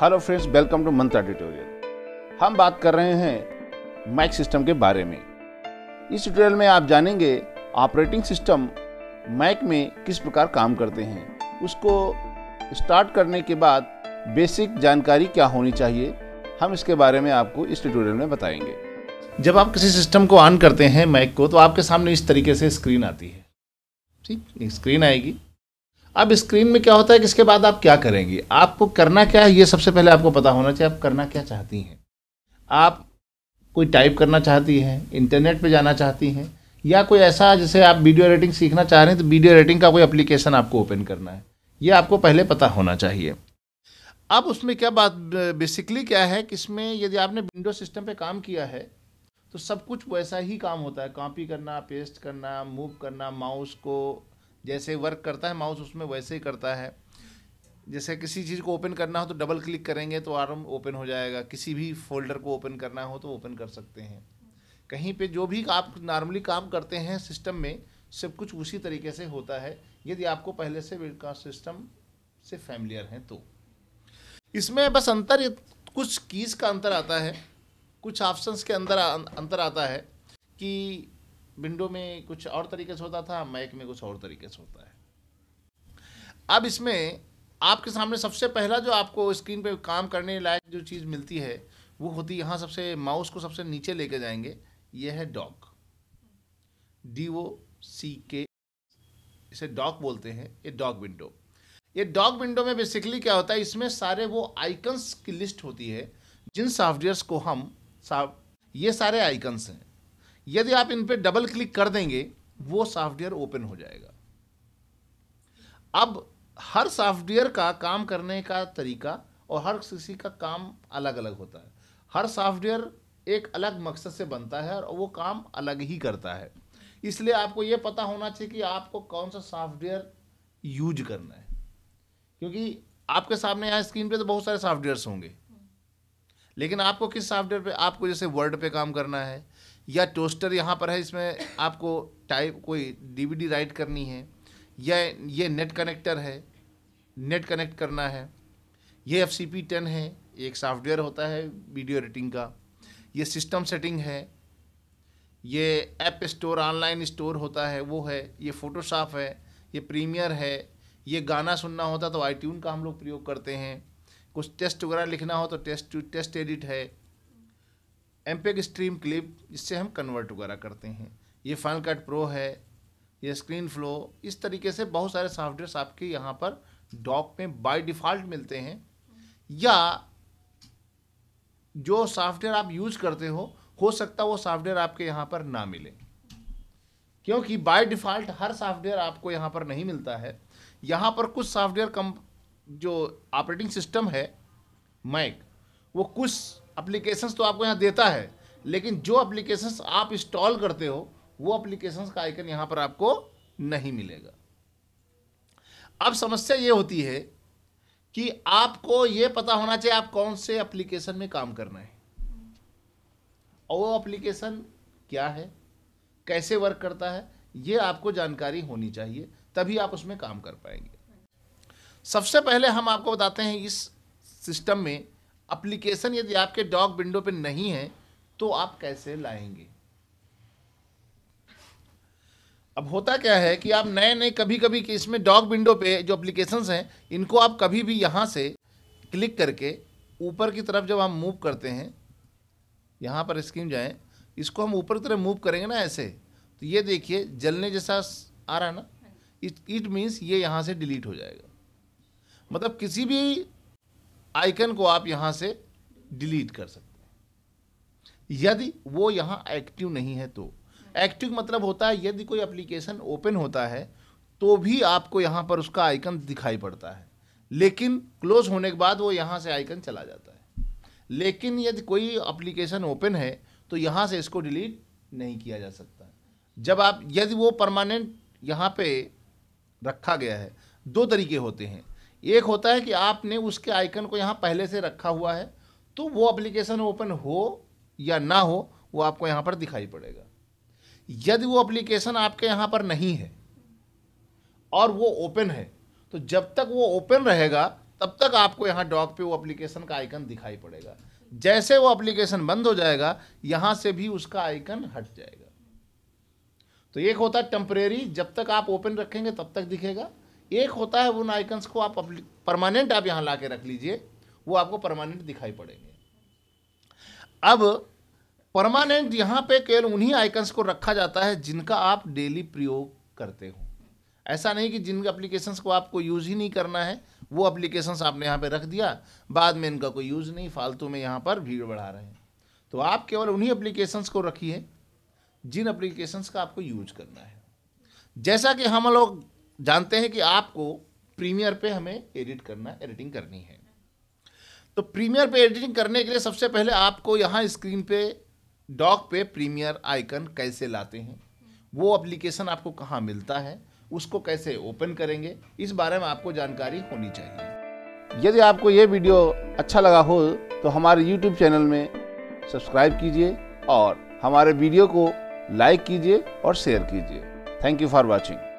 hello friends welcome to Mantra tutorial हम बात कर रहे हैं मैक सिस्टम के बारे में इस ट्यूटोरियल में आप जानेंगे ऑपरेटिंग सिस्टम मैक में किस प्रकार काम करते हैं उसको स्टार्ट करने के बाद बेसिक जानकारी क्या होनी चाहिए हम इसके बारे में आपको इस ट्यूटोरियल में बताएंगे जब आप किसी सिस्टम को ऑन करते हैं मैक को तो आपके सामने इस तरीके से स्क्रीन आती है ठीक स्क्रीन आएगी अब स्क्रीन में क्या होता है कि इसके बाद आप क्या करेंगी आपको करना क्या है ये सबसे पहले आपको पता होना चाहिए आप करना क्या चाहती हैं आप कोई टाइप करना चाहती हैं इंटरनेट पे जाना चाहती हैं या कोई ऐसा जैसे आप वीडियो एडिटिंग सीखना चाह रहे हैं तो वीडियो एडिटिंग का कोई एप्लीकेशन आपको ओपन करना है ये आपको पहले पता होना चाहिए अब उसमें क्या बात बेसिकली क्या है कि इसमें यदि आपने विंडो सिस्टम पे काम किया है तो सब कुछ वैसा ही काम होता है कॉपी करना पेस्ट करना मूव करना माउस को जैसे वर्क करता है माउस उसमें वैसे ही करता है जैसे किसी चीज़ को ओपन करना हो तो डबल क्लिक करेंगे तो आराम ओपन हो जाएगा किसी भी फोल्डर को ओपन करना हो तो ओपन कर सकते हैं कहीं पे जो भी आप नॉर्मली काम करते हैं सिस्टम में सब कुछ उसी तरीके से होता है यदि आपको पहले से विकास सिस्टम से फैमिलियर हैं तो इसमें बस अंतर कुछ कीज़ का अंतर आता है कुछ ऑप्शंस के अंदर अंतर आता है कि विंडो में कुछ और तरीके से होता था मैक में कुछ और तरीके से होता है अब इसमें आपके सामने सबसे पहला जो आपको स्क्रीन पे काम करने लायक जो चीज़ मिलती है वो होती यहाँ सबसे माउस को सबसे नीचे लेके जाएंगे ये है डॉक डी ओ सी के इसे डॉक बोलते हैं ये डॉक विंडो ये डॉक विंडो में बेसिकली क्या होता है इसमें सारे वो आइकन्स की लिस्ट होती है जिन सॉफ्टवेयर्स को हम ये सारे आइकन्स हैं यदि आप इन पर डबल क्लिक कर देंगे वो सॉफ्टवेयर ओपन हो जाएगा अब हर सॉफ्टवेयर का काम करने का तरीका और हर किसी का काम अलग अलग होता है हर सॉफ्टवेयर एक अलग मकसद से बनता है और वो काम अलग ही करता है इसलिए आपको ये पता होना चाहिए कि आपको कौन सा सॉफ्टवेयर यूज करना है क्योंकि आपके सामने यहाँ स्क्रीन पे तो बहुत सारे सॉफ्टवेयर्स होंगे लेकिन आपको किस सॉफ्टवेयर पे आपको जैसे वर्ड पे काम करना है या टोस्टर यहाँ पर है इसमें आपको टाइप कोई डीवीडी राइट करनी है या ये नेट कनेक्टर है नेट कनेक्ट करना है ये एफ सी पी टेन है एक सॉफ्टवेयर होता है वीडियो एडिटिंग का ये सिस्टम सेटिंग है ये ऐप स्टोर ऑनलाइन स्टोर होता है वो है ये फ़ोटोशॉप है ये प्रीमियर है ये गाना सुनना होता तो आई का हम लोग प्रयोग करते हैं कुछ टेस्ट वगैरह लिखना हो तो टेस्ट टेस्ट एडिट है एमपेक स्ट्रीम क्लिप इससे हम कन्वर्ट वगैरह करते हैं ये फाइनल कट प्रो है ये स्क्रीन फ्लो इस तरीके से बहुत सारे सॉफ्टवेयर आपके यहाँ पर डॉक में बाय डिफ़ॉल्ट मिलते हैं या जो सॉफ्टवेयर आप यूज करते हो हो सकता वो सॉफ्टवेयर आपके यहाँ पर ना मिले क्योंकि बाय डिफ़ॉल्ट हर सॉफ्टवेयर आपको यहाँ पर नहीं मिलता है यहाँ पर कुछ सॉफ्टवेयर कम जो ऑपरेटिंग सिस्टम है मैक वो कुछ अप्लीकेशंस तो आपको यहाँ देता है लेकिन जो अप्लीकेशंस आप इंस्टॉल करते हो वो अप्लीकेशंस का आइकन यहाँ पर आपको नहीं मिलेगा अब समस्या ये होती है कि आपको ये पता होना चाहिए आप कौन से एप्लीकेशन में काम करना है और वो एप्लीकेशन क्या है कैसे वर्क करता है ये आपको जानकारी होनी चाहिए तभी आप उसमें काम कर पाएंगे सबसे पहले हम आपको बताते हैं इस सिस्टम में अप्लीकेशन यदि आपके डॉग विंडो पे नहीं है तो आप कैसे लाएंगे अब होता क्या है कि आप नए नए कभी कभी कि इसमें डॉग विंडो पे जो अप्लीकेशन हैं इनको आप कभी भी यहाँ से क्लिक करके ऊपर की तरफ जब हम मूव करते हैं यहाँ पर स्क्रीन जाए इसको हम ऊपर की तरफ मूव करेंगे ना ऐसे तो ये देखिए जलने जैसा आ रहा है ना इट इट मीन्स ये यहाँ से डिलीट हो जाएगा मतलब किसी भी आइकन को आप यहाँ से डिलीट कर सकते हैं यदि वो यहाँ एक्टिव नहीं है तो एक्टिव मतलब होता है यदि कोई एप्लीकेशन ओपन होता है तो भी आपको यहाँ पर उसका आइकन दिखाई पड़ता है लेकिन क्लोज होने के बाद वो यहाँ से आइकन चला जाता है लेकिन यदि कोई एप्लीकेशन ओपन है तो यहाँ से इसको डिलीट नहीं किया जा सकता जब आप यदि वो परमानेंट यहाँ पे रखा गया है दो तरीके होते हैं एक होता है कि आपने उसके आइकन को यहाँ पहले से रखा हुआ है तो वो एप्लीकेशन ओपन हो या ना हो वो आपको यहाँ पर दिखाई पड़ेगा यदि वो एप्लीकेशन आपके यहाँ पर नहीं है और वो ओपन है तो जब तक वो ओपन रहेगा तब तक आपको यहाँ डॉक पे वो एप्लीकेशन का आइकन दिखाई पड़ेगा जैसे वो एप्लीकेशन बंद हो जाएगा यहाँ से भी उसका आइकन हट जाएगा तो एक होता है टेम्परेरी जब तक आप ओपन रखेंगे तब तक दिखेगा एक होता है उन आइकन्स को आप परमानेंट आप यहाँ ला रख लीजिए वो आपको परमानेंट दिखाई पड़ेंगे अब परमानेंट यहाँ पे केवल उन्हीं आइकन्स को रखा जाता है जिनका आप डेली प्रयोग करते हो ऐसा नहीं कि जिन एप्लीकेशंस को आपको यूज़ ही नहीं करना है वो एप्लीकेशंस आपने यहाँ पे रख दिया बाद में इनका कोई यूज़ नहीं फालतू में यहाँ पर भीड़ बढ़ा रहे हैं तो आप केवल उन्हीं एप्लीकेशंस को रखिए जिन एप्लीकेशंस का आपको यूज करना है जैसा कि हम लोग जानते हैं कि आपको प्रीमियर पे हमें एडिट करना एडिटिंग करनी है तो प्रीमियर पे एडिटिंग करने के लिए सबसे पहले आपको यहाँ स्क्रीन पे डॉक पे प्रीमियर आइकन कैसे लाते हैं वो एप्लीकेशन आपको कहाँ मिलता है उसको कैसे ओपन करेंगे इस बारे में आपको जानकारी होनी चाहिए यदि आपको ये वीडियो अच्छा लगा हो तो हमारे यूट्यूब चैनल में सब्सक्राइब कीजिए और हमारे वीडियो को लाइक कीजिए और शेयर कीजिए थैंक यू फॉर वॉचिंग